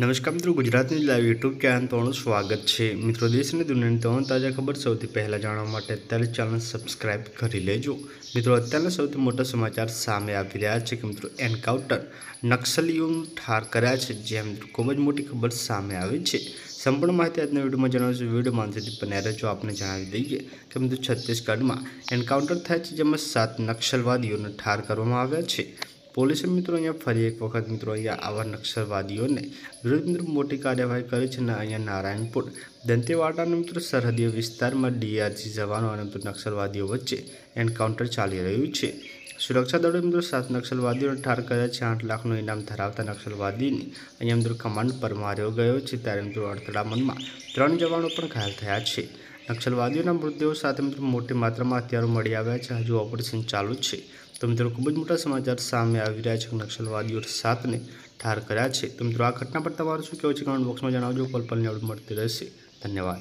નમસ્કાર મિત્રો ગુજરાતની ન્યૂઝ લાઈવ યુટ્યુબ ચેનલ તમારું સ્વાગત છે મિત્રો દેશ અને દુનિયાની ત્રણ તાજા ખબર સૌથી પહેલાં જાણવા માટે અત્યારે ચેનલ સબસ્ક્રાઈબ કરી લેજો મિત્રો અત્યારના સૌથી મોટા સમાચાર સામે આવી રહ્યા છે કે મિત્રો એન્કાઉન્ટર નક્સલીઓનું ઠાર કર્યા છે જેમ ખૂબ જ મોટી ખબર સામે આવી છે સંપૂર્ણ માહિતી આજના વિડીયોમાં જણાવીશું વિડીયો માનસીથી બન્યા જો આપને જણાવી દઈએ કે મિત્રો છત્તીસગઢમાં એન્કાઉન્ટર થાય છે જેમાં સાત નક્સલવાદીઓને ઠાર કરવામાં આવ્યા છે પોલીસે મિત્રો અહીંયા ફરી એક વખત મિત્રો અહીંયા આવા નક્સલવાદીઓને વિરુદ્ધ મિત્રો મોટી કાર્યવાહી કરી છે અને અહીંયા નારાયણપુર દંતેવાડાના મિત્રો સરહદીય વિસ્તારમાં ડીઆરજી જવાનો અને નક્સલવાદીઓ વચ્ચે એન્કાઉન્ટર ચાલી રહ્યું છે સુરક્ષા દળોએ મિત્રો સાત નક્સલવાદીઓને ઠાર કર્યા છે આઠ લાખનું ઇનામ ધરાવતા નક્સલવાદીની અહીંયા મિત્રો કમાન્ડ પર માર્યો ગયો છે ત્યારે મિત્રો અડતળામણમાં ત્રણ જવાનો પણ ઘાયલ થયા છે નક્સલવાદીઓના મૃતદેહો સાથે મિત્રો મોટી માત્રામાં હથિયારો મળી આવ્યા છે હજુ ઓપરેશન ચાલુ છે તો મિત્રો ખૂબ જ મોટા સમાચાર સામે આવી રહ્યા છે નક્સલવાદીઓ સાતને ઠાર કર્યા છે તો મિત્રો આ ઘટના પર તમારું શું કહેવું છે કમેન્ટ બોક્સમાં જણાવજો કોલ પર મળતી રહેશે ધન્યવાદ